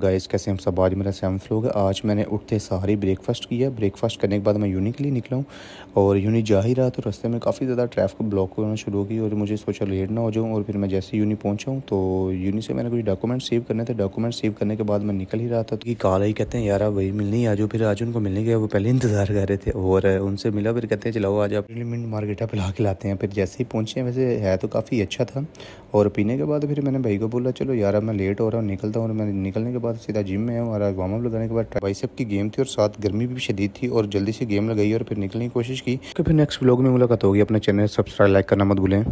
guys कैसे हम सब आज मेरा सेवन फ्लोग है आज मैंने उठते सारी ब्रेकफास्ट किया ब्रेकफास्ट करने के बाद मैं यूनिक लिए निकला हूँ और यूनी जा ही रहा तो रास्ते में काफ़ी ज़्यादा ट्रैफिक ब्लॉक होना शुरू हो गई और मुझे सोचा लेट ना हो जाऊँ और फिर मैं जैसे यूनी पहुँचाऊँ तो यूनी से मैंने कुछ डॉक्यूमेंट सेव करने थे डॉक्यूमेंट सेव करने के बाद मैं निकल ही रहा था कि कार आई कहते हैं यार भाई मिलने ही आज फिर आज उनको मिलने गया वो पहले इंतजार कर रहे थे और उनसे मिला फिर कहते हैं चलाओ आज आप मिनट मार्केटा पर ला के लाते हैं फिर जैसे ही पहुँचे हैं वैसे है तो काफ़ी अच्छा था और पीने के बाद फिर मैंने भाई को बोला चलो यार मैं लेट हो रहा हूँ निकलता हूँ और मैं निकलने के बाद सीधा जिम में हमारा वार्म अप लगाने के बाद बाइसेप की गेम थी और साथ गर्मी भी शदीद थी और जल्दी से गेम लगाई और फिर निकलने की कोशिश की तो फिर नेक्स्ट ब्लॉग में मुलाकात होगी अपने चैनल सब्सक्राइब लाइक करना मत भूलें